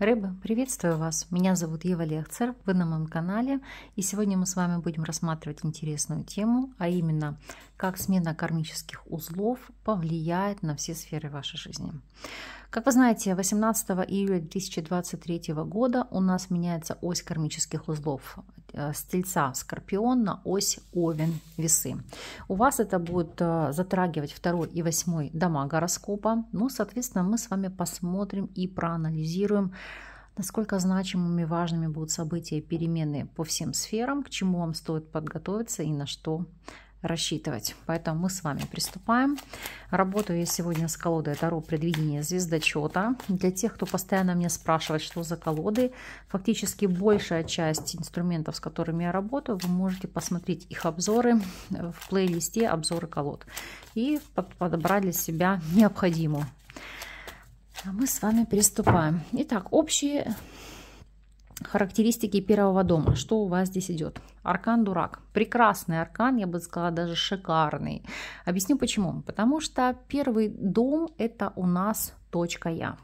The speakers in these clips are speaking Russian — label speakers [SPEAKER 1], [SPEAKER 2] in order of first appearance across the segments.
[SPEAKER 1] Рыба, приветствую вас! Меня зовут Ева Лехцер, вы на моем канале, и сегодня мы с вами будем рассматривать интересную тему, а именно, как смена кармических узлов повлияет на все сферы вашей жизни. Как вы знаете, 18 июля 2023 года у нас меняется ось кармических узлов э, с тельца Скорпион на ось Овен Весы. У вас это будет э, затрагивать 2 и 8 дома гороскопа. Ну, соответственно, мы с вами посмотрим и проанализируем, насколько значимыми и важными будут события и перемены по всем сферам, к чему вам стоит подготовиться и на что рассчитывать. Поэтому мы с вами приступаем. Работаю я сегодня с колодой Таро предвидения звездочета. Для тех, кто постоянно меня спрашивает, что за колоды, фактически большая часть инструментов, с которыми я работаю, вы можете посмотреть их обзоры в плейлисте «Обзоры колод» и подобрать для себя необходимую. А мы с вами приступаем. Итак, общие Характеристики первого дома. Что у вас здесь идет? Аркан дурак. Прекрасный аркан, я бы сказала, даже шикарный. Объясню почему. Потому что первый дом это у нас точка я.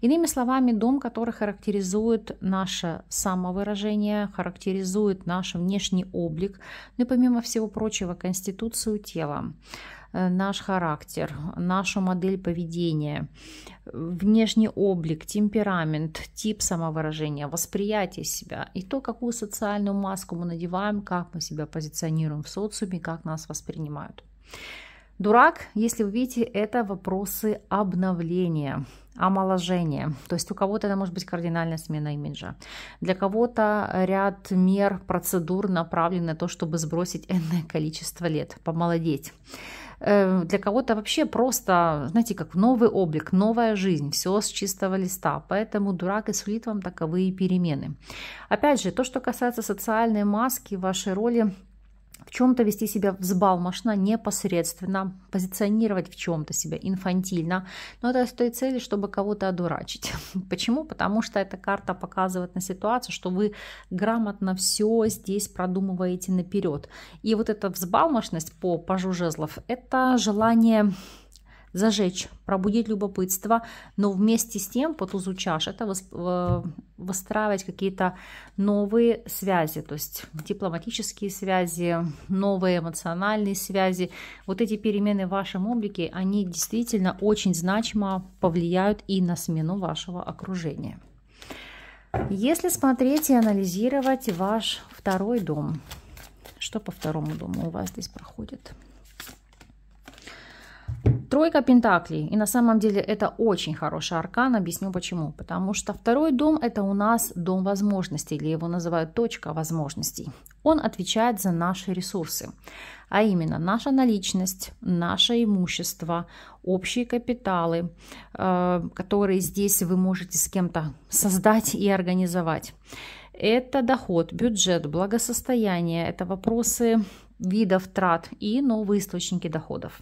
[SPEAKER 1] Иными словами, дом, который характеризует наше самовыражение, характеризует наш внешний облик, ну и помимо всего прочего, конституцию тела. Э, наш характер, нашу модель поведения, внешний облик, темперамент, тип самовыражения, восприятие себя и то, какую социальную маску мы надеваем, как мы себя позиционируем в социуме, как нас воспринимают. Дурак, если вы видите, это вопросы обновления, омоложения. То есть у кого-то это может быть кардинальная смена имиджа. Для кого-то ряд мер, процедур направлен на то, чтобы сбросить энное количество лет, помолодеть. Э, для кого-то вообще просто, знаете, как новый облик, новая жизнь, все с чистого листа. Поэтому дурак и сулит вам таковые перемены. Опять же, то, что касается социальной маски, вашей роли – чем-то вести себя взбалмошно, непосредственно, позиционировать в чем-то себя инфантильно, но это с той цели, чтобы кого-то одурачить. Почему? Потому что эта карта показывает на ситуацию, что вы грамотно все здесь продумываете наперед. И вот эта взбалмошность по пажу жезлов – это желание зажечь, пробудить любопытство, но вместе с тем по чаш это э, выстраивать какие-то новые связи, то есть дипломатические связи, новые эмоциональные связи. Вот эти перемены в вашем облике, они действительно очень значимо повлияют и на смену вашего окружения. Если смотреть и анализировать ваш второй дом, что по второму дому у вас здесь проходит? Тройка Пентаклей. И на самом деле это очень хороший аркан. Объясню почему. Потому что второй дом это у нас дом возможностей, или его называют точка возможностей. Он отвечает за наши ресурсы, а именно наша наличность, наше имущество, общие капиталы, э, которые здесь вы можете с кем-то создать и организовать. Это доход, бюджет, благосостояние, это вопросы видов трат и новые источники доходов.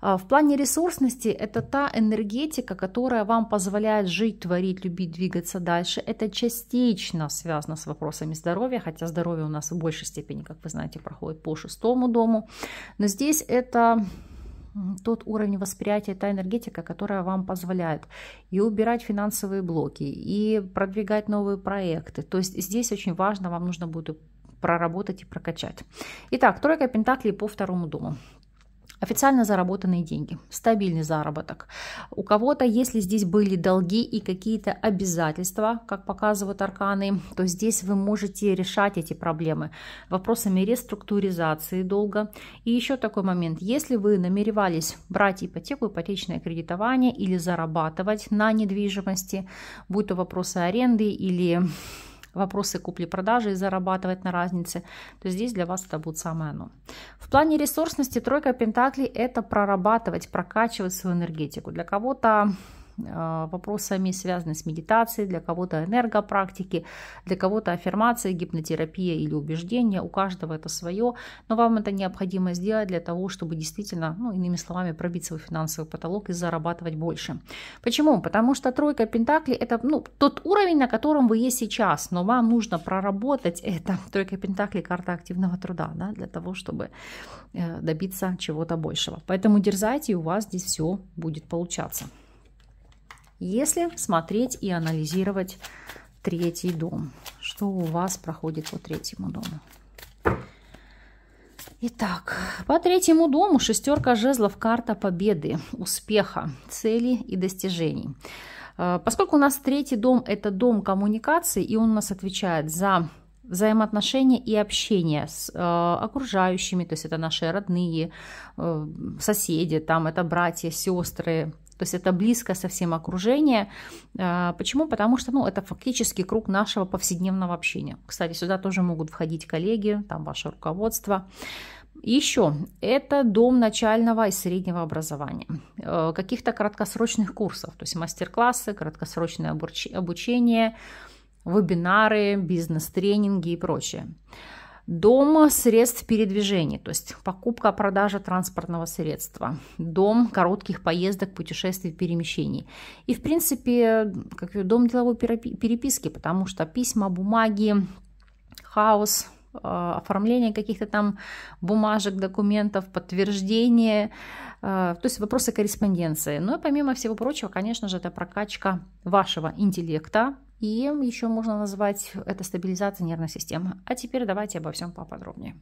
[SPEAKER 1] А, в плане ресурсности это та энергетика, которая вам позволяет жить, творить, любить, двигаться дальше. Это частично связано с вопросами здоровья, хотя здоровье у нас в большей степени, как вы знаете, проходит по шестому дому. Но здесь это тот уровень восприятия, та энергетика, которая вам позволяет и убирать финансовые блоки, и продвигать новые проекты. То есть здесь очень важно, вам нужно будет проработать и прокачать. Итак, тройка пентаклей по второму дому. Официально заработанные деньги, стабильный заработок. У кого-то, если здесь были долги и какие-то обязательства, как показывают арканы, то здесь вы можете решать эти проблемы вопросами реструктуризации долга. И еще такой момент, если вы намеревались брать ипотеку, ипотечное кредитование или зарабатывать на недвижимости, будь то вопросы аренды или вопросы купли-продажи и зарабатывать на разнице, то здесь для вас это будет самое оно. В плане ресурсности тройка пентаклей – это прорабатывать, прокачивать свою энергетику. Для кого-то а, вопросами, связанными с медитацией, для кого-то энергопрактики, для кого-то аффирмация, гипнотерапия или убеждения. У каждого это свое, но вам это необходимо сделать для того, чтобы действительно, ну, иными словами, пробить свой финансовый потолок и зарабатывать больше. Почему? Потому что тройка Пентакли – это ну, тот уровень, на котором вы есть сейчас, но вам нужно проработать это. Тройка Пентакли – карта активного труда, да, для того, чтобы э, добиться чего-то большего. Поэтому дерзайте, и у вас здесь все будет получаться если смотреть и анализировать третий дом, что у вас проходит по третьему дому. Итак, по третьему дому шестерка жезлов карта победы, успеха, цели и достижений. Э, поскольку у нас третий дом – это дом коммуникации, и он у нас отвечает за взаимоотношения и общение с э, окружающими, то есть это наши родные, э, соседи, там это братья, сестры, то есть это близкое совсем окружение. А, почему? Потому что ну, это фактически круг нашего повседневного общения. Кстати, сюда тоже могут входить коллеги, там ваше руководство. Еще это дом начального и среднего образования, э, каких-то краткосрочных курсов, то есть мастер-классы, краткосрочное обучение, вебинары, бизнес-тренинги и прочее. Дом средств передвижения, то есть покупка, продажа транспортного средства. Дом коротких поездок, путешествий, перемещений. И, в принципе, как и дом деловой переписки, потому что письма, бумаги, хаос, э, оформление каких-то там бумажек, документов, подтверждение, э, то есть вопросы корреспонденции. Но ну и помимо всего прочего, конечно же, это прокачка вашего интеллекта, и еще можно назвать это стабилизацией нервной системы. А теперь давайте обо всем поподробнее.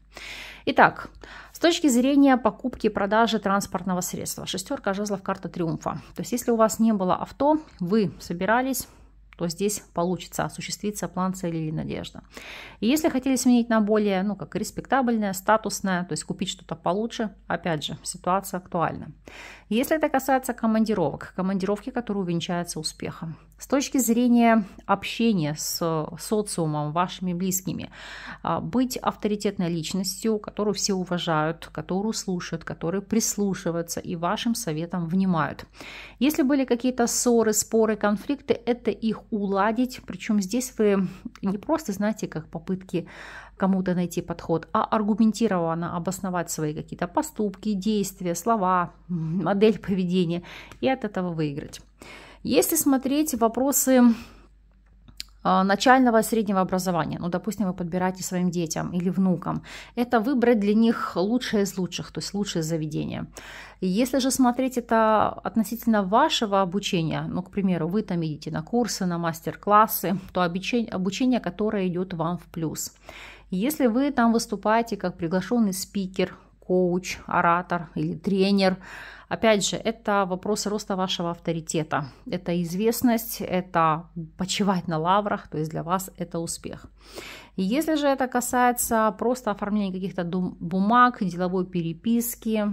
[SPEAKER 1] Итак, с точки зрения покупки и продажи транспортного средства, шестерка жезлов карта триумфа. То есть если у вас не было авто, вы собирались то здесь получится осуществиться план цели или надежда. И если хотели сменить на более, ну, как респектабельное, статусное, то есть купить что-то получше, опять же, ситуация актуальна. Если это касается командировок, командировки, которые увенчаются успехом. С точки зрения общения с социумом, вашими близкими, а, быть авторитетной личностью, которую все уважают, которую слушают, которые прислушиваются и вашим советам внимают. Если были какие-то ссоры, споры, конфликты, это их уладить. Причем здесь вы не просто, знаете, как попытки кому-то найти подход, а аргументированно обосновать свои какие-то поступки, действия, слова, модель поведения и от этого выиграть. Если смотреть вопросы Э, начального и среднего образования, ну, допустим, вы подбираете своим детям или внукам, это выбрать для них лучшее из лучших, то есть лучшее заведение. Если же смотреть это относительно вашего обучения, ну, к примеру, вы там идите на курсы, на мастер-классы, то обучение, обучение, которое идет вам в плюс. Если вы там выступаете как приглашенный спикер, коуч, оратор или тренер. Опять же, это вопросы роста вашего авторитета. Это известность, это почивать на лаврах, то есть для вас это успех. если же это касается просто оформления каких-то бумаг, деловой переписки,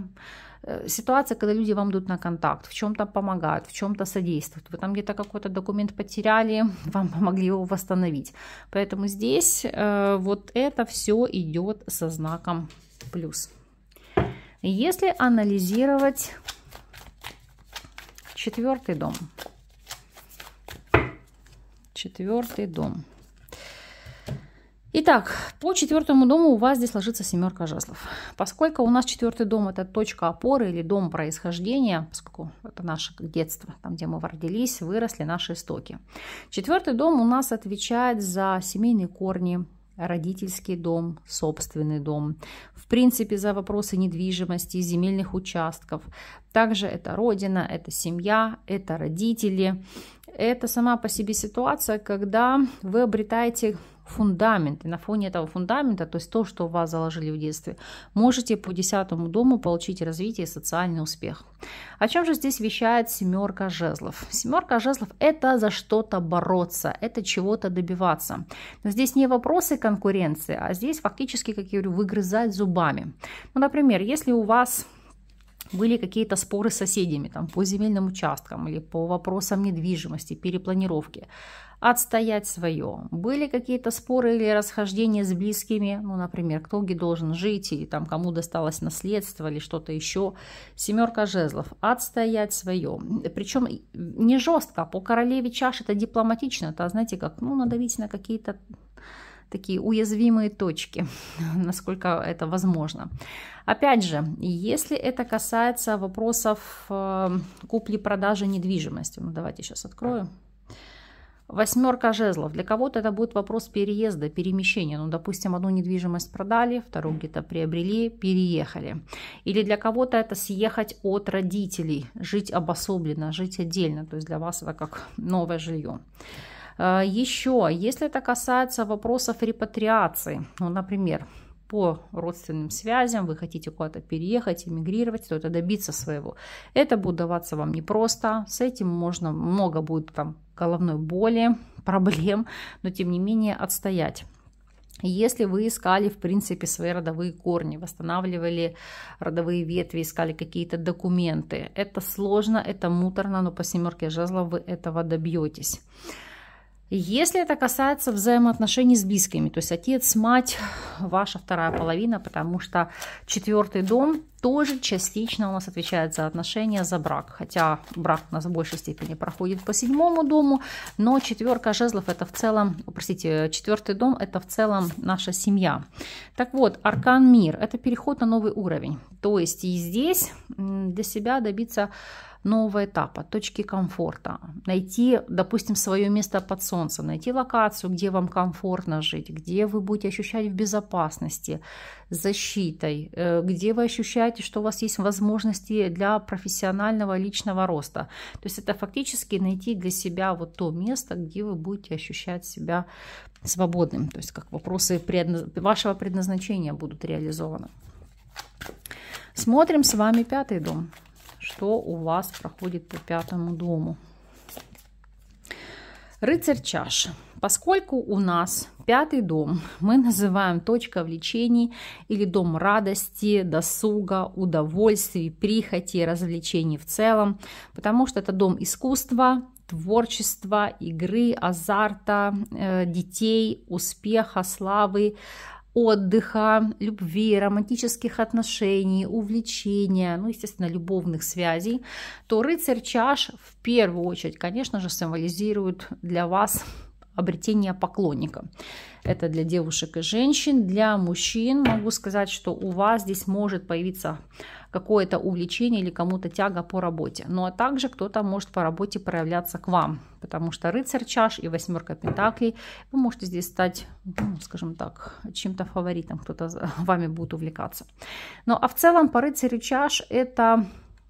[SPEAKER 1] э, ситуация, когда люди вам идут на контакт, в чем-то помогают, в чем-то содействуют. Вы там где-то какой-то документ потеряли, вам помогли его восстановить. Поэтому здесь э, вот это все идет со знаком плюс. Если анализировать четвертый дом, четвертый дом. Итак, по четвертому дому у вас здесь ложится семерка жезлов. Поскольку у нас четвертый дом это точка опоры или дом происхождения, поскольку это наше детство, там, где мы родились, выросли наши истоки. Четвертый дом у нас отвечает за семейные корни, родительский дом, собственный дом. В принципе, за вопросы недвижимости, земельных участков. Также это родина, это семья, это родители. Это сама по себе ситуация, когда вы обретаете фундамент. И на фоне этого фундамента, то есть то, что у вас заложили в детстве, можете по десятому дому получить развитие и социальный успех. О чем же здесь вещает семерка жезлов? Семерка жезлов – это за что-то бороться, это чего-то добиваться. Но здесь не вопросы конкуренции, а здесь фактически, как я говорю, выгрызать зубами. Ну, например, если у вас были какие-то споры с соседями там, по земельным участкам или по вопросам недвижимости, перепланировки отстоять свое. Были какие-то споры или расхождения с близкими, ну, например, кто где должен жить, или там кому досталось наследство, или что-то еще. Семерка жезлов. Отстоять свое. Причем не жестко, по королеве чаш это дипломатично, это, знаете, как, ну, надавить на какие-то такие уязвимые точки, насколько это возможно. Опять же, если это касается вопросов э, купли-продажи недвижимости, ну давайте сейчас открою. Восьмерка жезлов. Для кого-то это будет вопрос переезда, перемещения. Ну, допустим, одну недвижимость продали, вторую где-то приобрели, переехали. Или для кого-то это съехать от родителей, жить обособленно, жить отдельно. То есть для вас это как новое жилье. А, Еще, если это касается вопросов репатриации, ну, например, по родственным связям, вы хотите куда-то переехать, эмигрировать, то это добиться своего. Это будет даваться вам непросто, с этим можно много будет там головной боли, проблем, но тем не менее отстоять. Если вы искали, в принципе, свои родовые корни, восстанавливали родовые ветви, искали какие-то документы, это сложно, это муторно, но по семерке жезлов вы этого добьетесь. Если это касается взаимоотношений с близкими, то есть отец, мать, ваша вторая половина, потому что четвертый дом тоже частично у нас отвечает за отношения, за брак. Хотя брак у нас в большей степени проходит по седьмому дому, но четверка жезлов это в целом, простите, четвертый дом это в целом наша семья. Так вот, аркан мир это переход на новый уровень. То есть и здесь для себя добиться нового этапа, точки комфорта, найти, допустим, свое место под солнцем, найти локацию, где вам комфортно жить, где вы будете ощущать в безопасности, защитой, э, где вы ощущаете, что у вас есть возможности для профессионального личного роста. То есть это фактически найти для себя вот то место, где вы будете ощущать себя свободным, то есть как вопросы предназ... вашего предназначения будут реализованы. Смотрим с вами пятый дом что у вас проходит по пятому дому. Рыцарь чаш. Поскольку у нас пятый дом мы называем точка влечений или дом радости, досуга, удовольствий, прихоти, развлечений в целом, потому что это дом искусства, творчества, игры, азарта, э, детей, успеха, славы, отдыха, любви, романтических отношений, увлечения, ну, естественно, любовных связей, то рыцарь чаш в первую очередь, конечно же, символизирует для вас обретение поклонника. Это для девушек и женщин, для мужчин. Могу сказать, что у вас здесь может появиться какое-то увлечение или кому-то тяга по работе. Ну а также кто-то может по работе проявляться к вам, потому что рыцарь чаш и восьмерка пентаклей, вы можете здесь стать, ну, скажем так, чем-то фаворитом, кто-то вами будет увлекаться. Ну а в целом по рыцарю чаш это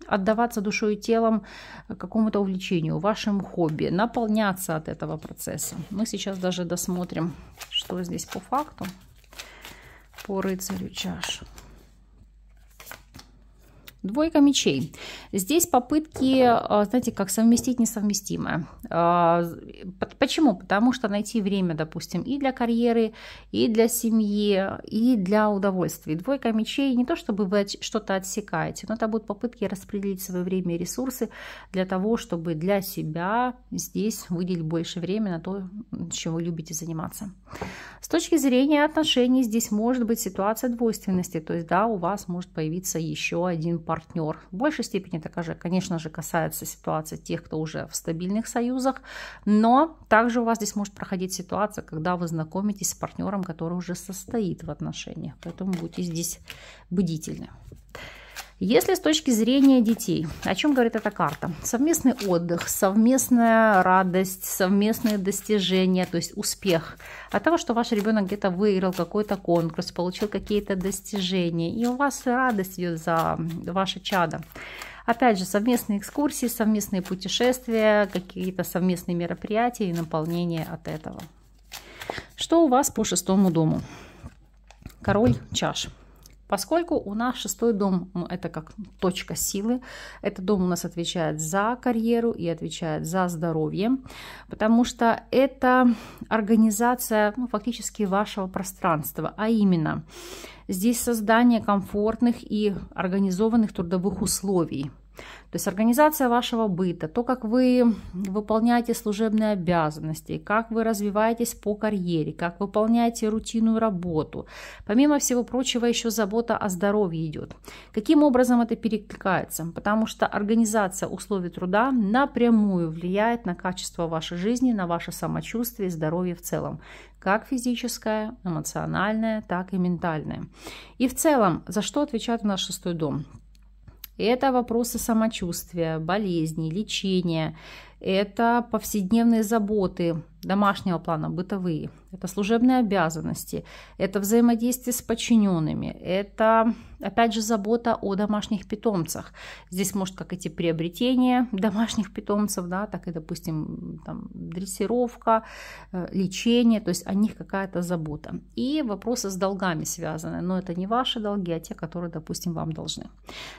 [SPEAKER 1] отдаваться душой и телом какому-то увлечению, вашим хобби, наполняться от этого процесса. Мы сейчас даже досмотрим, что здесь по факту по рыцарю чаш. Двойка мечей. Здесь попытки, а, знаете, как совместить несовместимое. А, почему? Потому что найти время, допустим, и для карьеры, и для семьи, и для удовольствий. Двойка мечей не то, чтобы вы что-то отсекаете, но это будут попытки распределить свое время и ресурсы для того, чтобы для себя здесь выделить больше времени на то, чем вы любите заниматься. С точки зрения отношений здесь может быть ситуация двойственности. То есть, да, у вас может появиться еще один партнер партнер. В большей степени такая же, конечно же, касается ситуации тех, кто уже в стабильных союзах, но также у вас здесь может проходить ситуация, когда вы знакомитесь с партнером, который уже состоит в отношениях, поэтому будьте здесь бдительны. Если с точки зрения детей, о чем говорит эта карта? Совместный отдых, совместная радость, совместные достижения, то есть успех. От того, что ваш ребенок где-то выиграл какой-то конкурс, получил какие-то достижения, и у вас радость идет за ваше чадо. Опять же, совместные экскурсии, совместные путешествия, какие-то совместные мероприятия и наполнение от этого. Что у вас по шестому дому? Король чаш. Поскольку у нас шестой дом – это как точка силы, этот дом у нас отвечает за карьеру и отвечает за здоровье, потому что это организация ну, фактически вашего пространства, а именно здесь создание комфортных и организованных трудовых условий – то есть организация вашего быта, то, как вы выполняете служебные обязанности, как вы развиваетесь по карьере, как выполняете рутинную работу. Помимо всего прочего, еще забота о здоровье идет. Каким образом это перекликается? Потому что организация условий труда напрямую влияет на качество вашей жизни, на ваше самочувствие и здоровье в целом как физическое, эмоциональное, так и ментальное. И в целом, за что отвечает наш шестой дом? Это вопросы самочувствия, болезни, лечения, это повседневные заботы домашнего плана, бытовые, это служебные обязанности, это взаимодействие с подчиненными, это, опять же, забота о домашних питомцах. Здесь может как эти приобретения домашних питомцев, да, так и, допустим, там, дрессировка, э, лечение, то есть о них какая-то забота. И вопросы с долгами связаны, но это не ваши долги, а те, которые, допустим, вам должны.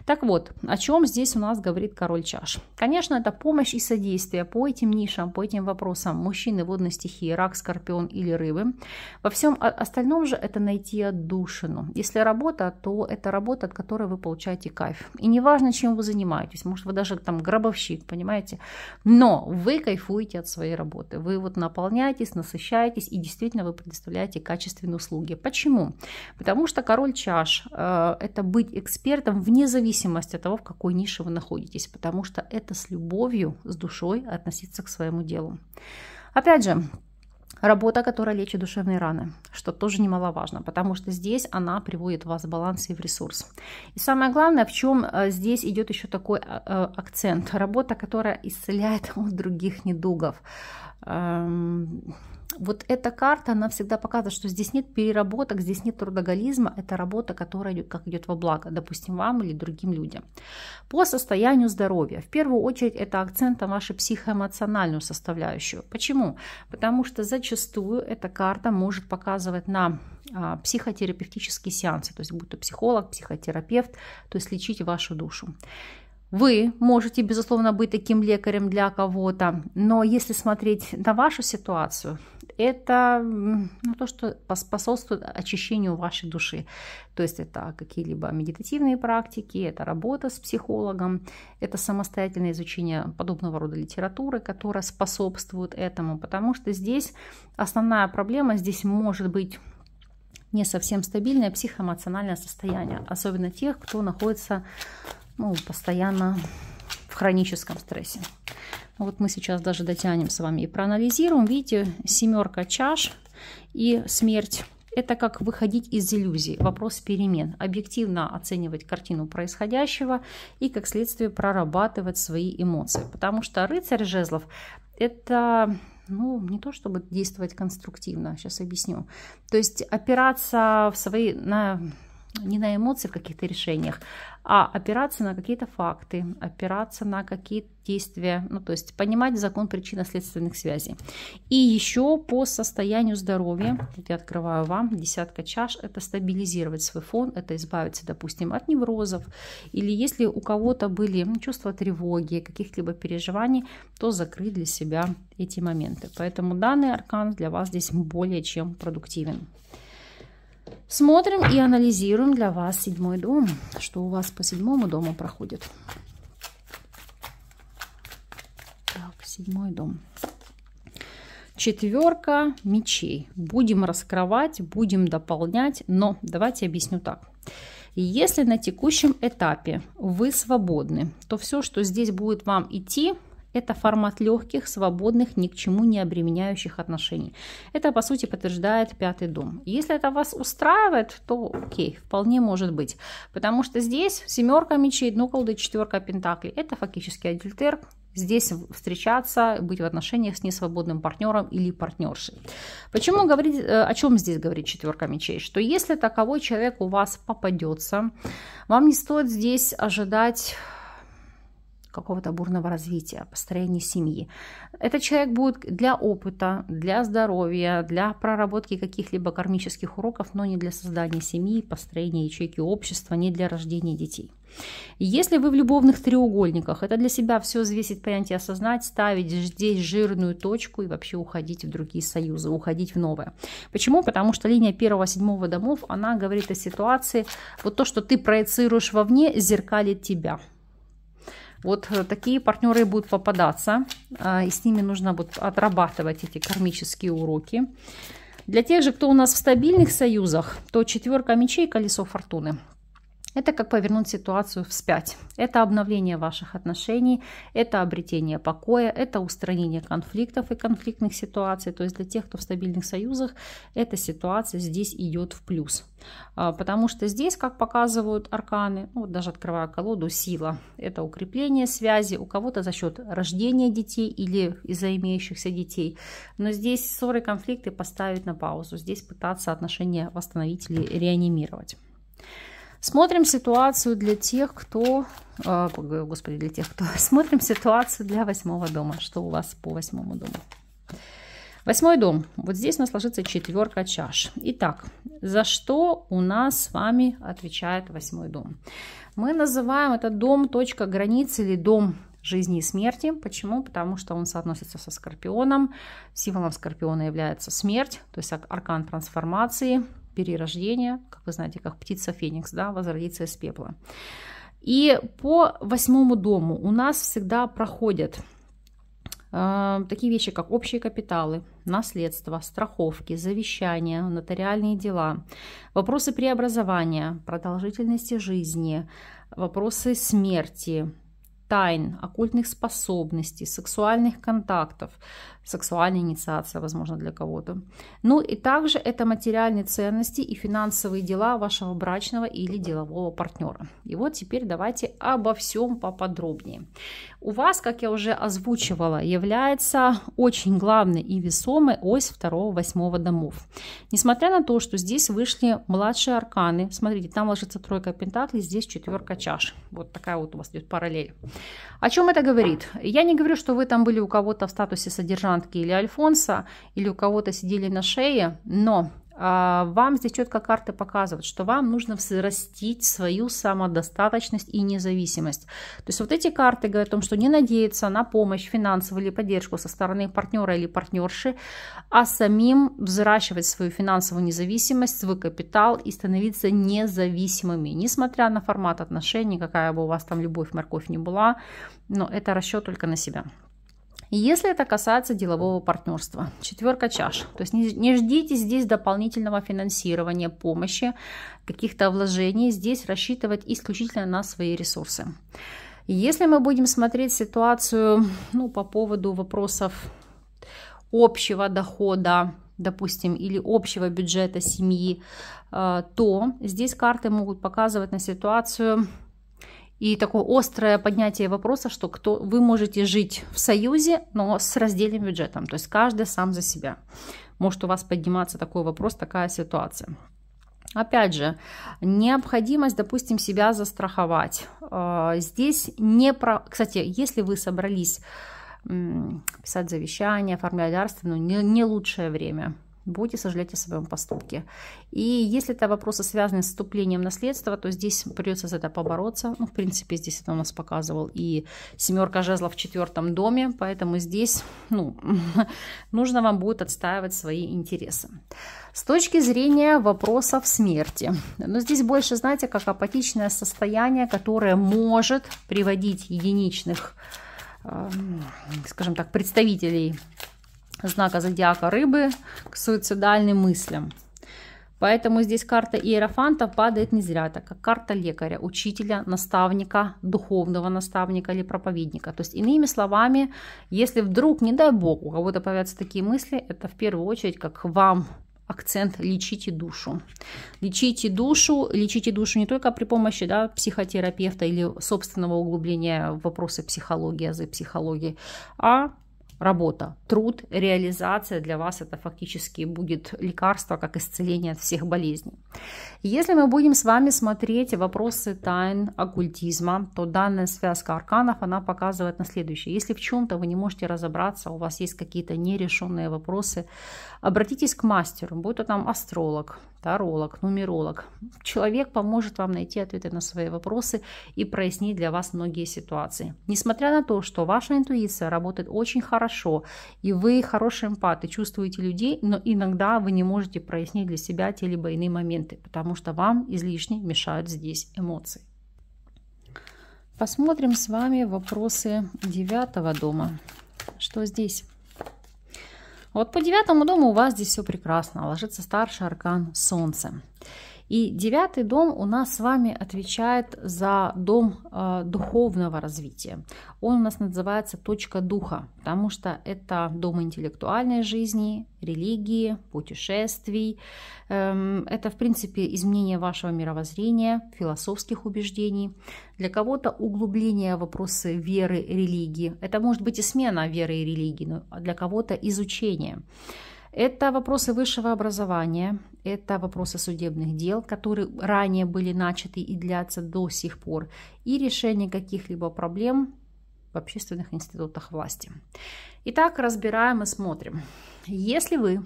[SPEAKER 1] Так вот, о чем здесь у нас говорит король чаш? Конечно, это помощь и содействие действия по этим нишам, по этим вопросам мужчины водной стихии, рак, скорпион или рыбы. Во всем остальном же это найти отдушину. Если работа, то это работа, от которой вы получаете кайф. И неважно, чем вы занимаетесь, может, вы даже там гробовщик, понимаете, но вы кайфуете от своей работы. Вы вот наполняетесь, насыщаетесь и действительно вы предоставляете качественные услуги. Почему? Потому что король чаш э, это быть экспертом вне зависимости от того, в какой нише вы находитесь, потому что это с любовью, с душой относиться к своему делу. Опять же, Работа, которая лечит душевные раны, что тоже немаловажно, потому что здесь она приводит вас в баланс и в ресурс. И самое главное, в чем э, здесь идет еще такой э, э, акцент. Работа, которая исцеляет от других недугов. Эм, вот эта карта, она всегда показывает, что здесь нет переработок, здесь нет трудоголизма, это работа, которая идет, как идет во благо, допустим, вам или другим людям. По состоянию здоровья. В первую очередь это акцент на вашу психоэмоциональную составляющую. Почему? Потому что зачастую эта карта может показывать нам а, психотерапевтические сеансы, то есть будто психолог, психотерапевт, то есть лечить вашу душу. Вы можете, безусловно, быть таким лекарем для кого-то, но если смотреть на вашу ситуацию, это ну, то, что способствует очищению вашей души. То есть это какие-либо медитативные практики, это работа с психологом, это самостоятельное изучение подобного рода литературы, которая способствует этому, потому что здесь основная проблема, здесь может быть не совсем стабильное психоэмоциональное состояние, особенно тех, кто находится ну, постоянно в хроническом стрессе. Вот мы сейчас даже дотянем с вами и проанализируем. Видите, семерка чаш и смерть. Это как выходить из иллюзии, вопрос перемен, объективно оценивать картину происходящего и, как следствие, прорабатывать свои эмоции. Потому что рыцарь жезлов – это ну, не то чтобы действовать конструктивно, сейчас объясню. То есть опираться в свои, на не на эмоции в каких-то решениях, а опираться на какие-то факты, опираться на какие-то действия, ну то есть понимать закон причинно-следственных связей. И еще по состоянию здоровья, я открываю вам, десятка чаш, это стабилизировать свой фон, это избавиться, допустим, от неврозов, или если у кого-то были ну, чувства тревоги, каких-либо переживаний, то закрыть для себя эти моменты. Поэтому данный аркан для вас здесь более чем продуктивен. Смотрим и анализируем для вас седьмой дом, что у вас по седьмому дому проходит. Так, седьмой дом. Четверка мечей. Будем раскрывать, будем дополнять, но давайте объясню так. Если на текущем этапе вы свободны, то все, что здесь будет вам идти, это формат легких, свободных, ни к чему не обременяющих отношений. Это, по сути, подтверждает пятый дом. Если это вас устраивает, то окей, вполне может быть. Потому что здесь семерка мечей, дно колоды, четверка пентаклей. Это фактически адюльтер, здесь встречаться, быть в отношениях с несвободным партнером или партнершей. Почему говорить, э, о чем здесь говорит четверка мечей? Что если таковой человек у вас попадется, вам не стоит здесь ожидать какого-то бурного развития, построения семьи. Этот человек будет для опыта, для здоровья, для проработки каких-либо кармических уроков, но не для создания семьи, построения ячейки общества, не для рождения детей. Если вы в любовных треугольниках, это для себя все взвесить, понять и осознать, ставить здесь жирную точку и вообще уходить в другие союзы, уходить в новое. Почему? Потому что линия первого, седьмого домов, она говорит о ситуации, вот то, что ты проецируешь вовне, зеркалит тебя – вот э, такие партнеры будут попадаться, а, и с ними нужно будет отрабатывать эти кармические уроки. Для тех же, кто у нас в стабильных союзах, то четверка мечей, колесо фортуны – это как повернуть ситуацию вспять. Это обновление ваших отношений, это обретение покоя, это устранение конфликтов и конфликтных ситуаций. То есть для тех, кто в стабильных союзах, эта ситуация здесь идет в плюс. А, потому что здесь, как показывают арканы, ну, вот даже открывая колоду, сила. Это укрепление связи у кого-то за счет рождения детей или из-за имеющихся детей. Но здесь ссоры, конфликты поставить на паузу. Здесь пытаться отношения восстановить или реанимировать. Смотрим ситуацию для тех, кто... Э, господи, для тех, кто... Смотрим ситуацию для восьмого дома. Что у вас по восьмому дому? Восьмой дом. Вот здесь у нас ложится четверка чаш. Итак, за что у нас с вами отвечает восьмой дом? Мы называем этот дом точка границы или дом жизни и смерти. Почему? Потому что он соотносится со скорпионом. Символом скорпиона является смерть, то есть аркан трансформации – перерождения, как вы знаете, как птица Феникс, да, возродиться из пепла. И по восьмому дому у нас всегда проходят э, такие вещи, как общие капиталы, наследство, страховки, завещания, нотариальные дела, вопросы преобразования, продолжительности жизни, вопросы смерти, тайн, оккультных способностей, сексуальных контактов сексуальная инициация, возможно, для кого-то. Ну и также это материальные ценности и финансовые дела вашего брачного или делового партнера. И вот теперь давайте обо всем поподробнее. У вас, как я уже озвучивала, является очень главной и весомой ось второго восьмого домов. Несмотря на то, что здесь вышли младшие арканы, смотрите, там ложится тройка пентаклей, здесь четверка чаш. Вот такая вот у вас идет параллель. О чем это говорит? Я не говорю, что вы там были у кого-то в статусе содержания гувернантки или Альфонса, или у кого-то сидели на шее, но а, вам здесь четко карты показывают, что вам нужно взрастить свою самодостаточность и независимость. То есть вот эти карты говорят о том, что не надеяться на помощь финансовую или поддержку со стороны партнера или партнерши, а самим взращивать свою финансовую независимость, свой капитал и становиться независимыми. Несмотря на формат отношений, какая бы у вас там любовь, морковь не была, но это расчет только на себя. Если это касается делового партнерства, четверка чаш. То есть не, не ждите здесь дополнительного финансирования, помощи, каких-то вложений. Здесь рассчитывать исключительно на свои ресурсы. Если мы будем смотреть ситуацию ну, по поводу вопросов общего дохода, допустим, или общего бюджета семьи, э, то здесь карты могут показывать на ситуацию и такое острое поднятие вопроса, что кто, вы можете жить в союзе, но с раздельным бюджетом. То есть каждый сам за себя. Может у вас подниматься такой вопрос, такая ситуация. Опять же, необходимость, допустим, себя застраховать. А, здесь не про... Кстати, если вы собрались писать завещание, оформлять дарственную, не, не лучшее время будете сожалеть о своем поступке. И если это вопросы связаны с вступлением наследства, то здесь придется за это побороться. Ну, в принципе, здесь это у нас показывал и семерка жезлов в четвертом доме, поэтому здесь ну, нужно вам будет отстаивать свои интересы. С точки зрения вопросов смерти, но здесь больше, знаете, как апатичное состояние, которое может приводить единичных, эм, скажем так, представителей знака зодиака рыбы к суицидальным мыслям. Поэтому здесь карта Иерофанта падает не зря, так как карта лекаря, учителя, наставника, духовного наставника или проповедника. То есть, иными словами, если вдруг, не дай бог, у кого-то появятся такие мысли, это в первую очередь как вам акцент «лечите душу». Лечите душу, лечите душу не только при помощи да, психотерапевта или собственного углубления в вопросы психологии, азы психологии, а работа, труд, реализация для вас это фактически будет лекарство, как исцеление от всех болезней. Если мы будем с вами смотреть вопросы тайн оккультизма, то данная связка арканов, она показывает на следующее. Если в чем-то вы не можете разобраться, у вас есть какие-то нерешенные вопросы, обратитесь к мастеру, будь то там астролог, таролог, нумеролог. Человек поможет вам найти ответы на свои вопросы и прояснить для вас многие ситуации. Несмотря на то, что ваша интуиция работает очень хорошо, и вы хороший эмпат и чувствуете людей, но иногда вы не можете прояснить для себя те либо иные моменты, потому что вам излишне мешают здесь эмоции. Посмотрим с вами вопросы девятого дома. Что здесь? Вот по девятому дому у вас здесь все прекрасно. Ложится старший аркан Солнце. И девятый дом у нас с вами отвечает за дом э, духовного развития. Он у нас называется точка духа, потому что это дом интеллектуальной жизни, религии, путешествий. Эм, это, в принципе, изменение вашего мировоззрения, философских убеждений. Для кого-то углубление вопросы веры, религии. Это может быть и смена веры и религии, но для кого-то изучение. Это вопросы высшего образования, это вопросы судебных дел, которые ранее были начаты и длятся до сих пор, и решение каких-либо проблем в общественных институтах власти. Итак, разбираем и смотрим. Если вы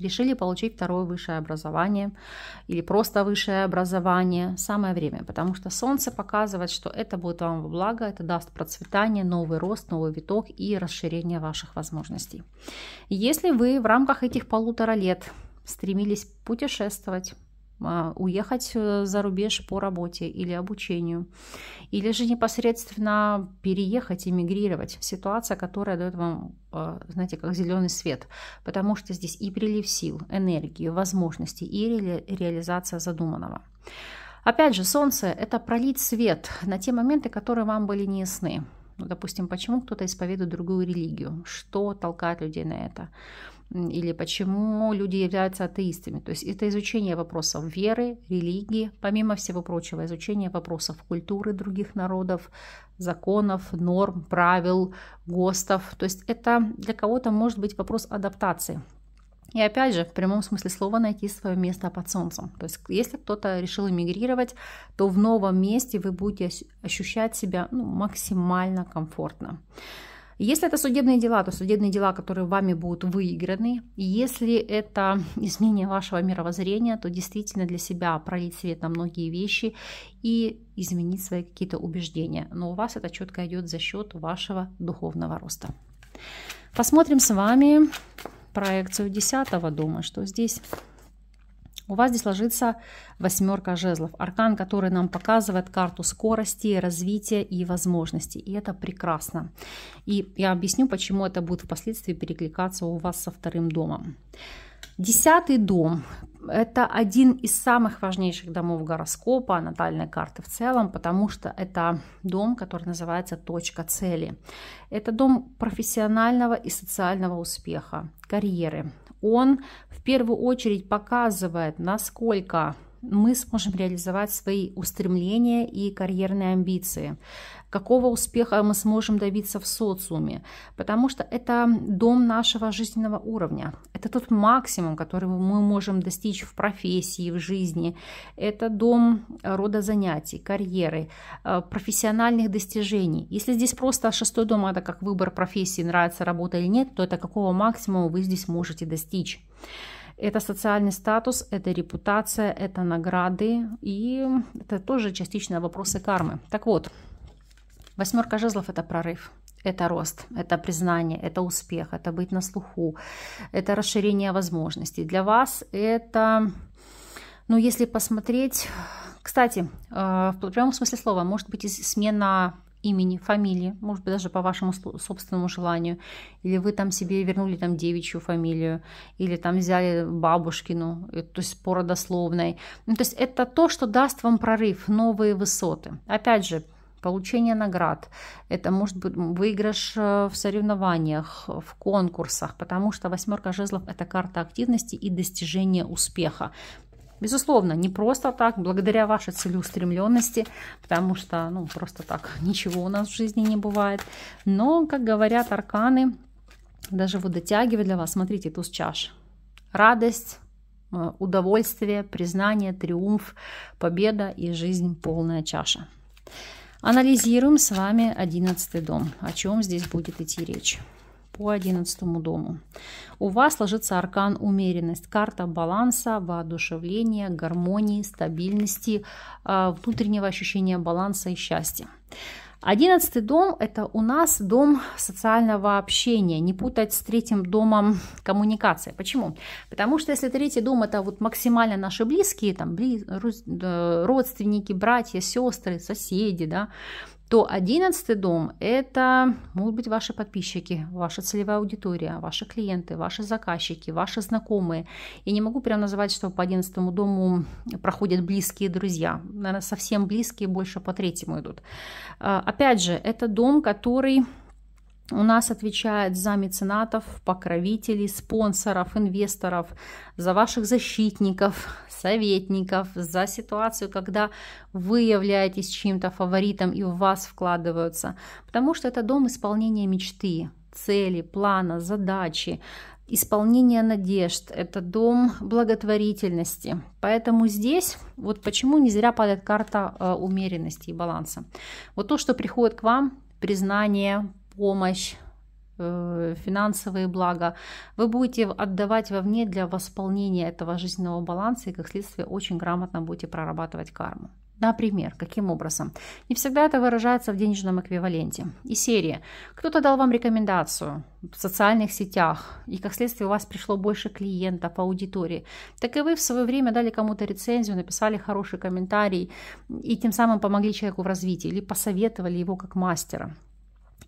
[SPEAKER 1] решили получить второе высшее образование или просто высшее образование, самое время, потому что Солнце показывает, что это будет вам во благо, это даст процветание, новый рост, новый виток и расширение ваших возможностей. Если вы в рамках этих полутора лет стремились путешествовать, а, уехать э, за рубеж по работе или обучению, или же непосредственно переехать, эмигрировать. Ситуация, которая дает вам, а, знаете, как зеленый свет, потому что здесь и прилив сил, энергии, возможностей, и реализация задуманного. Опять же, солнце – это пролить свет на те моменты, которые вам были неясны. Ну, допустим, почему кто-то исповедует другую религию? Что толкает людей на это? или почему люди являются атеистами. То есть это изучение вопросов веры, религии, помимо всего прочего, изучение вопросов культуры других народов, законов, норм, правил, ГОСТов. То есть это для кого-то может быть вопрос адаптации. И опять же, в прямом смысле слова найти свое место под солнцем. То есть, если кто-то решил эмигрировать, то в новом месте вы будете ощущать себя ну, максимально комфортно. Если это судебные дела, то судебные дела, которые вами будут выиграны. Если это изменение вашего мировоззрения, то действительно для себя пролить свет на многие вещи и изменить свои какие-то убеждения. Но у вас это четко идет за счет вашего духовного роста. Посмотрим с вами проекцию 10 дома, что здесь у вас здесь ложится восьмерка жезлов. Аркан, который нам показывает карту скорости, развития и возможностей. И это прекрасно. И я объясню, почему это будет впоследствии перекликаться у вас со вторым домом. Десятый дом – это один из самых важнейших домов гороскопа, натальной карты в целом, потому что это дом, который называется «Точка цели». Это дом профессионального и социального успеха, карьеры, он в первую очередь показывает, насколько мы сможем реализовать свои устремления и карьерные амбиции, какого успеха мы сможем добиться в социуме, потому что это дом нашего жизненного уровня, это тот максимум, который мы можем достичь в профессии, в жизни, это дом рода занятий, карьеры, э, профессиональных достижений. Если здесь просто шестой дом, это как выбор профессии, нравится работа или нет, то это какого максимума вы здесь можете достичь. Это социальный статус, это репутация, это награды и это тоже частично вопросы кармы. Так вот, восьмерка жезлов – это прорыв. Это рост, это признание, это успех, это быть на слуху, это расширение возможностей. Для вас это, ну, если посмотреть, кстати, э, в прямом смысле слова, может быть, смена имени, фамилии, может быть, даже по вашему собственному желанию, или вы там себе вернули там девичью фамилию, или там взяли бабушкину, э, то есть по родословной. Ну, то есть это то, что даст вам прорыв, новые высоты. Опять же, получение наград, это может быть выигрыш э, в соревнованиях, в конкурсах, потому что восьмерка жезлов – это карта активности и достижения успеха. Безусловно, не просто так, благодаря вашей целеустремленности, потому что, ну, просто так ничего у нас в жизни не бывает. Но, как говорят арканы, даже вот дотягивает для вас, смотрите, туз чаш. Радость, э, удовольствие, признание, триумф, победа и жизнь полная чаша. Анализируем с вами 11 дом, о чем здесь будет идти речь по одиннадцатому дому. У вас ложится аркан умеренность, карта баланса, воодушевления, гармонии, стабильности, а, внутреннего ощущения баланса и счастья. Одиннадцатый дом – это у нас дом социального общения, не путать с третьим домом коммуникации. Почему? Потому что если третий дом – это вот максимально наши близкие, там, близ, э, родственники, братья, сестры, соседи, да, то одиннадцатый дом – это могут быть ваши подписчики, ваша целевая аудитория, ваши клиенты, ваши заказчики, ваши знакомые. и не могу прям называть, что по одиннадцатому дому проходят близкие друзья. Наверное, совсем близкие больше по третьему идут. А, опять же, это дом, который у нас отвечает за меценатов, покровителей, спонсоров, инвесторов, за ваших защитников, советников, за ситуацию, когда вы являетесь чьим-то фаворитом и в вас вкладываются. Потому что это дом исполнения мечты, цели, плана, задачи, исполнения надежд, это дом благотворительности. Поэтому здесь, вот почему не зря падает карта э, умеренности и баланса. Вот то, что приходит к вам, признание, помощь, э, финансовые блага, вы будете отдавать вовне для восполнения этого жизненного баланса и, как следствие, очень грамотно будете прорабатывать карму. Например, каким образом? Не всегда это выражается в денежном эквиваленте. И серия: Кто-то дал вам рекомендацию в социальных сетях, и как следствие у вас пришло больше клиентов, аудитории. Так и вы в свое время дали кому-то рецензию, написали хороший комментарий, и тем самым помогли человеку в развитии, или посоветовали его как мастера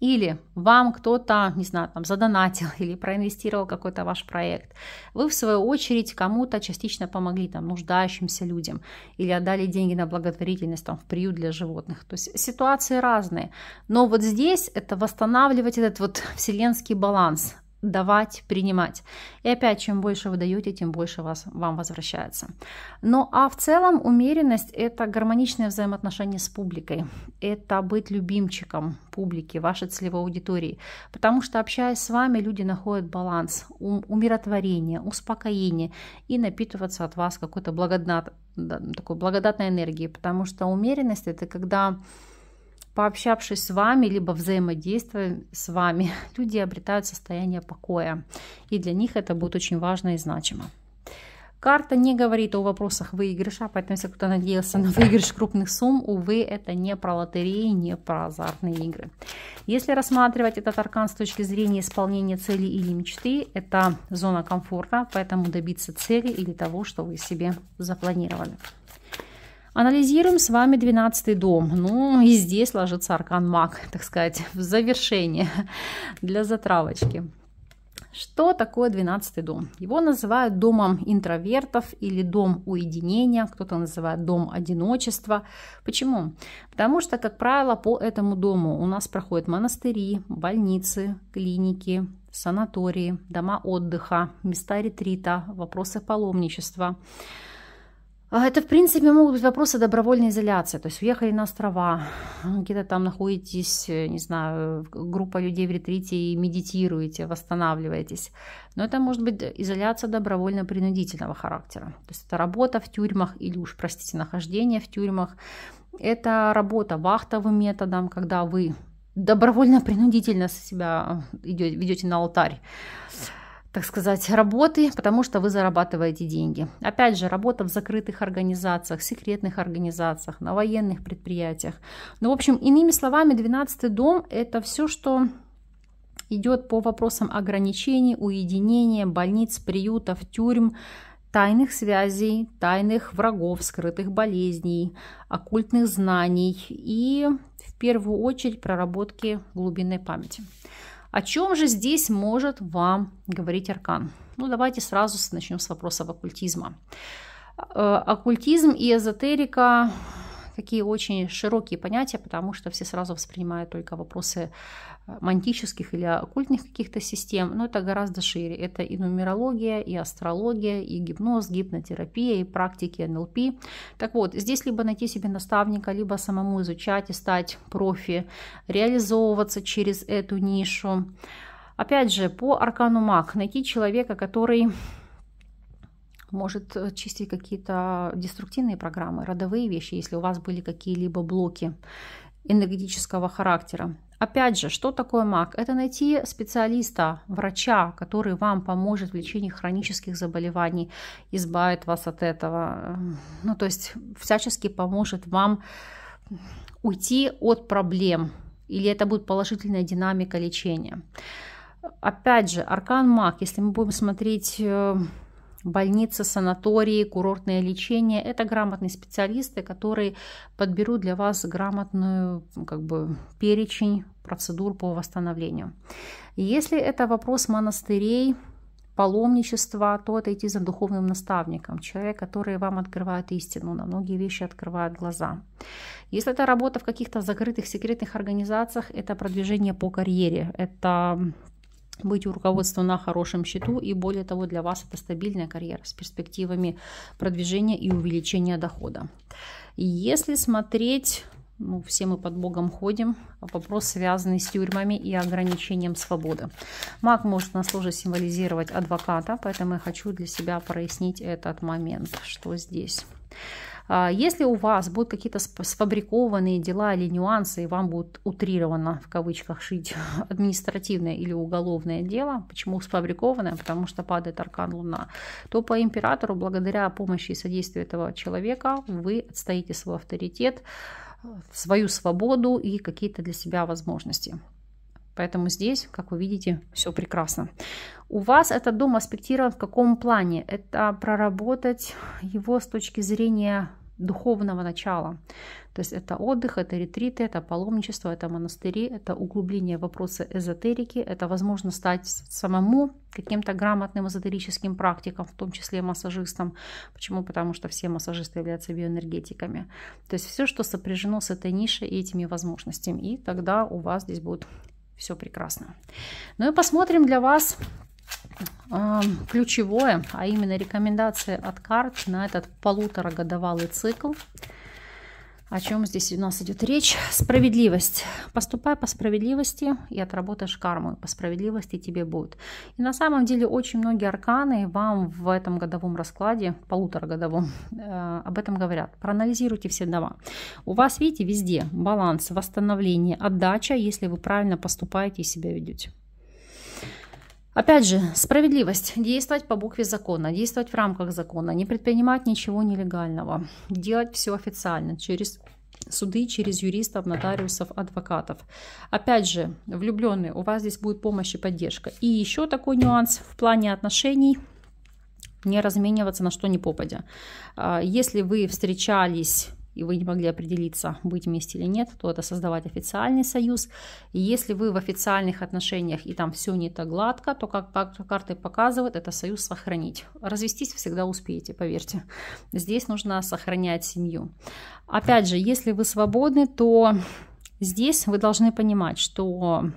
[SPEAKER 1] или вам кто-то, не знаю, там задонатил или проинвестировал какой-то ваш проект, вы в свою очередь кому-то частично помогли, там, нуждающимся людям, или отдали деньги на благотворительность, там, в приют для животных. То есть ситуации разные. Но вот здесь это восстанавливать этот вот вселенский баланс, давать, принимать. И опять, чем больше вы даете, тем больше вас, вам возвращается. Ну а в целом умеренность – это гармоничное взаимоотношение с публикой. Это быть любимчиком публики, вашей целевой аудитории. Потому что, общаясь с вами, люди находят баланс, ум, умиротворение, успокоение и напитываться от вас какой-то благодат, такой благодатной энергией. Потому что умеренность – это когда Пообщавшись с вами, либо взаимодействуя с вами, люди обретают состояние покоя. И для них это будет очень важно и значимо. Карта не говорит о вопросах выигрыша, поэтому если кто-то надеялся на выигрыш крупных сумм, увы, это не про лотереи, не про азартные игры. Если рассматривать этот аркан с точки зрения исполнения цели или мечты, это зона комфорта, поэтому добиться цели или того, что вы себе запланировали. Анализируем с вами 12 дом. Ну и здесь ложится аркан маг, так сказать, в завершение для затравочки. Что такое 12 дом? Его называют домом интровертов или дом уединения, кто-то называет дом одиночества. Почему? Потому что, как правило, по этому дому у нас проходят монастыри, больницы, клиники, санатории, дома отдыха, места ретрита, вопросы паломничества. А это, в принципе, могут быть вопросы добровольной изоляции. То есть уехали на острова, где-то там находитесь, э, не знаю, группа людей в ретрите и медитируете, восстанавливаетесь. Но это может быть изоляция добровольно-принудительного характера. То есть это работа в тюрьмах или уж, простите, нахождение в тюрьмах. Это работа вахтовым методом, когда вы добровольно-принудительно себя идете, ведете на алтарь так сказать, работы, потому что вы зарабатываете деньги. Опять же, работа в закрытых организациях, секретных организациях, на военных предприятиях. Ну, в общем, иными словами, 12 дом – это все, что идет по вопросам ограничений, уединения, больниц, приютов, тюрьм, тайных связей, тайных врагов, скрытых болезней, оккультных знаний и, в первую очередь, проработки глубинной памяти. О чем же здесь может вам говорить аркан? Ну, давайте сразу начнем с вопроса оккультизма. Э, оккультизм и эзотерика такие очень широкие понятия, потому что все сразу воспринимают только вопросы э, мантических или оккультных каких-то систем, но это гораздо шире. Это и нумерология, и астрология, и гипноз, гипнотерапия, и практики НЛП. Так вот, здесь либо найти себе наставника, либо самому изучать и стать профи, реализовываться через эту нишу. Опять же, по аркану маг найти человека, который может э, чистить какие-то деструктивные программы, родовые вещи, если у вас были какие-либо блоки энергетического характера. Опять же, что такое маг? Это найти специалиста, врача, который вам поможет в лечении хронических заболеваний, избавит вас от этого, ну то есть всячески поможет вам уйти от проблем, или это будет положительная динамика лечения. Опять же, аркан маг, если мы будем смотреть э, больницы, санатории, курортное лечение. Это грамотные специалисты, которые подберут для вас грамотную как бы, перечень процедур по восстановлению. Если это вопрос монастырей, паломничества, то это идти за духовным наставником, человек, который вам открывает истину, на многие вещи открывает глаза. Если это работа в каких-то закрытых секретных организациях, это продвижение по карьере, это быть у руководства на хорошем счету и более того для вас это стабильная карьера с перспективами продвижения и увеличения дохода. Если смотреть ну, все мы под Богом ходим, вопрос, связанный с тюрьмами и ограничением свободы. Маг может на службе символизировать адвоката, поэтому я хочу для себя прояснить этот момент, что здесь. А, если у вас будут какие-то сфабрикованные дела или нюансы, и вам будут утрировано в кавычках, шить административное или уголовное дело, почему сфабрикованное, потому что падает аркан Луна, то по императору, благодаря помощи и содействию этого человека, вы отстоите свой авторитет, э, свою свободу и какие-то для себя возможности. Поэтому здесь, как вы видите, все прекрасно. У вас этот дом аспектирован в каком плане? Это проработать его с точки зрения духовного начала. То есть это отдых, это ретриты, это паломничество, это монастыри, это углубление вопроса эзотерики, это возможно стать самому каким-то грамотным эзотерическим практиком, в том числе массажистом. Почему? Потому что все массажисты являются биоэнергетиками. То есть все, что сопряжено с этой нишей и этими возможностями. И тогда у вас здесь будут все прекрасно. Ну и посмотрим для вас э, ключевое, а именно рекомендации от карт на этот полуторагодовалый цикл. цикл о чем здесь у нас идет речь? Справедливость. Поступай по справедливости и отработаешь карму. По справедливости тебе будет. И на самом деле очень многие арканы вам в этом годовом раскладе, полуторагодовом, э, об этом говорят. Проанализируйте все дома. У вас, видите, везде баланс, восстановление, отдача, если вы правильно поступаете и себя ведете. Опять же, справедливость. Действовать по букве закона, действовать в рамках закона, не предпринимать ничего нелегального, делать все официально, через суды, через юристов, нотариусов, адвокатов. Опять же, влюбленные, у вас здесь будет помощь и поддержка. И еще такой нюанс в плане отношений – не размениваться на что ни попадя. А, если вы встречались и вы не могли определиться, быть вместе или нет, то это создавать официальный союз. И если вы в официальных отношениях и там все не так гладко, то как, как карты показывают, это союз сохранить. Развестись всегда успеете, поверьте. Здесь нужно сохранять семью. Опять же, если вы свободны, то здесь вы должны понимать, что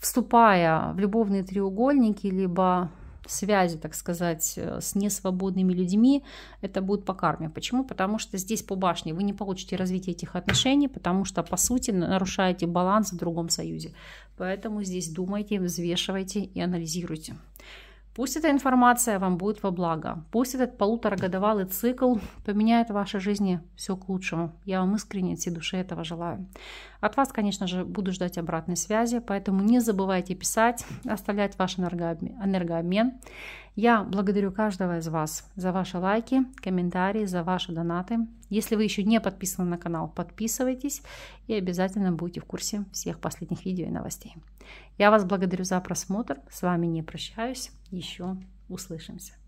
[SPEAKER 1] вступая в любовные треугольники, либо связи, так сказать, э, с несвободными людьми, это будет по карме. Почему? Потому что здесь по башне вы не получите развитие этих отношений, потому что, по сути, нарушаете баланс в другом союзе. Поэтому здесь думайте, взвешивайте и анализируйте. Пусть эта информация вам будет во благо. Пусть этот полуторагодовалый цикл поменяет в вашей жизни все к лучшему. Я вам искренне от всей души этого желаю. От вас, конечно же, буду ждать обратной связи, поэтому не забывайте писать, оставлять ваш энергообмен. Я благодарю каждого из вас за ваши лайки, комментарии, за ваши донаты. Если вы еще не подписаны на канал, подписывайтесь и обязательно будете в курсе всех последних видео и новостей. Я вас благодарю за просмотр. С вами не прощаюсь. Еще услышимся.